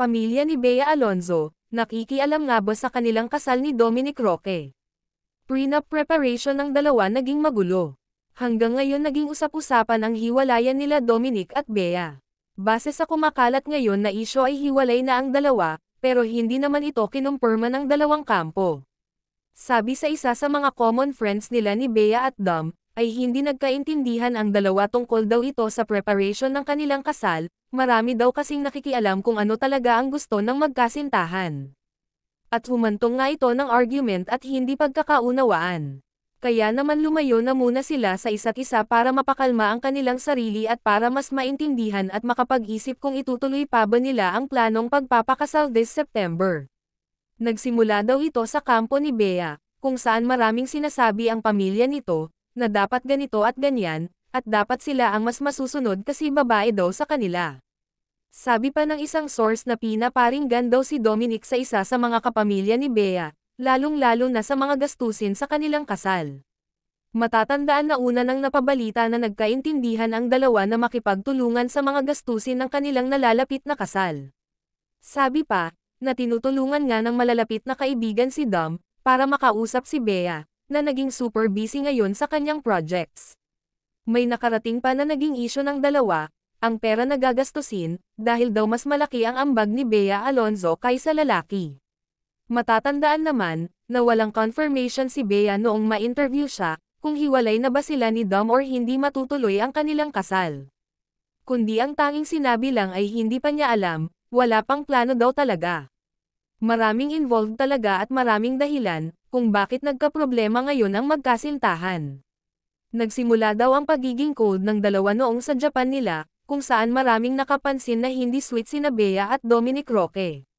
pamilya ni Bea Alonzo, nakikialam ngabo sa kanilang kasal ni Dominic Roque. Prenup preparation ng dalawa naging magulo. Hanggang ngayon naging usap-usapan ang hiwalayan nila Dominic at Bea. Base sa kumakalat ngayon na isyo ay hiwalay na ang dalawa, pero hindi naman ito kinumpirma ng dalawang kampo. Sabi sa isa sa mga common friends nila ni Bea at Dom, ay hindi nagkaintindihan ang dalawa tungkol daw ito sa preparation ng kanilang kasal, marami daw kasing nakikialam kung ano talaga ang gusto ng magkasintahan. At humantong nga ito ng argument at hindi pagkakaunawaan. Kaya naman lumayo na muna sila sa isa't isa para mapakalma ang kanilang sarili at para mas maintindihan at makapag-isip kung itutuloy pa ba nila ang planong pagpapakasal this September. Nagsimula daw ito sa kampo ni Bea, kung saan maraming sinasabi ang pamilya nito, na dapat ganito at ganyan, at dapat sila ang mas masusunod kasi babae daw sa kanila. Sabi pa ng isang source na pinaparinggan daw si Dominic sa isa sa mga kapamilya ni Bea, lalong-lalo na sa mga gastusin sa kanilang kasal. Matatandaan na una nang napabalita na nagkaintindihan ang dalawa na makipagtulungan sa mga gastusin ng kanilang nalalapit na kasal. Sabi pa, na tinutulungan nga ng malalapit na kaibigan si Dom, para makausap si Bea, na naging super busy ngayon sa kanyang projects. May nakarating pa na naging isyo ng dalawa, ang pera na gagastusin, dahil daw mas malaki ang ambag ni Bea Alonzo kaysa lalaki. Matatandaan naman, na walang confirmation si Bea noong ma-interview siya, kung hiwalay na ba sila ni Dom or hindi matutuloy ang kanilang kasal. Kundi ang tanging sinabi lang ay hindi pa niya alam, wala pang plano daw talaga. Maraming involved talaga at maraming dahilan, kung bakit nagkaproblema ngayon ang magkasintahan. Nagsimula daw ang pagiging cold ng dalawa noong sa Japan nila, kung saan maraming nakapansin na hindi sweet sina Bea at Dominic Roque.